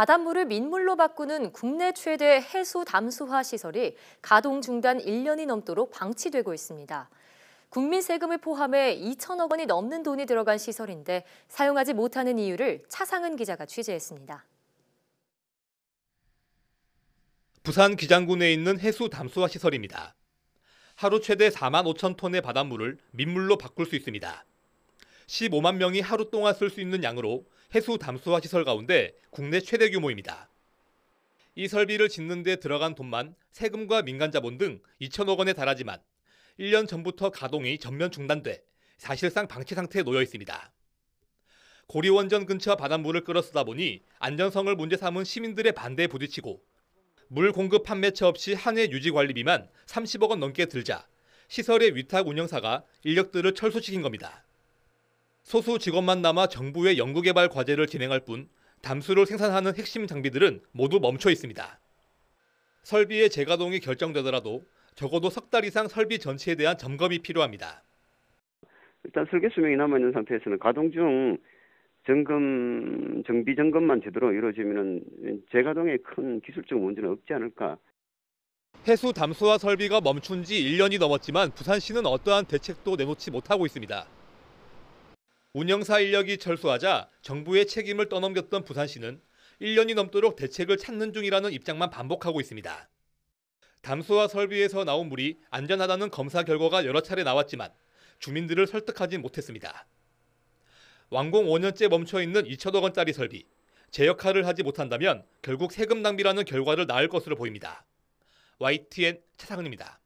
바닷물을 민물로 바꾸는 국내 최대 해수 담수화 시설이 가동 중단 1년이 넘도록 방치되고 있습니다. 국민 세금을 포함해 2천억 원이 넘는 돈이 들어간 시설인데 사용하지 못하는 이유를 차상은 기자가 취재했습니다. 부산 기장군에 있는 해수 담수화 시설입니다. 하루 최대 4만 5천 톤의 바닷물을 민물로 바꿀 수 있습니다. 15만 명이 하루 동안 쓸 수 있는 양으로 해수 담수화 시설 가운데 국내 최대 규모입니다. 이 설비를 짓는 데 들어간 돈만 세금과 민간 자본 등 2천억 원에 달하지만 1년 전부터 가동이 전면 중단돼 사실상 방치 상태에 놓여 있습니다. 고리원전 근처 바닷물을 끌어쓰다 보니 안전성을 문제 삼은 시민들의 반대에 부딪히고 물 공급 판매처 없이 한해 유지 관리비만 30억 원 넘게 들자 시설의 위탁 운영사가 인력들을 철수시킨 겁니다. 소수 직원만 남아 정부의 연구개발 과제를 진행할 뿐 담수를 생산하는 핵심 장비들은 모두 멈춰 있습니다. 설비의 재가동이 결정되더라도 적어도 석 달 이상 설비 전체에 대한 점검이 필요합니다. 일단 설계 수명이 남아 있는 상태에서는 가동 중 점검 정비 점검만 제대로 이루어지면 재가동에 큰 기술적 문제는 없지 않을까. 해수 담수화 설비가 멈춘 지 1년이 넘었지만 부산시는 어떠한 대책도 내놓지 못하고 있습니다. 운영사 인력이 철수하자 정부의 책임을 떠넘겼던 부산시는 1년이 넘도록 대책을 찾는 중이라는 입장만 반복하고 있습니다. 담수와 설비에서 나온 물이 안전하다는 검사 결과가 여러 차례 나왔지만 주민들을 설득하지 못했습니다. 완공 5년째 멈춰있는 2천억 원짜리 설비, 제 역할을 하지 못한다면 결국 세금 낭비라는 결과를 낳을 것으로 보입니다. YTN 차상은입니다.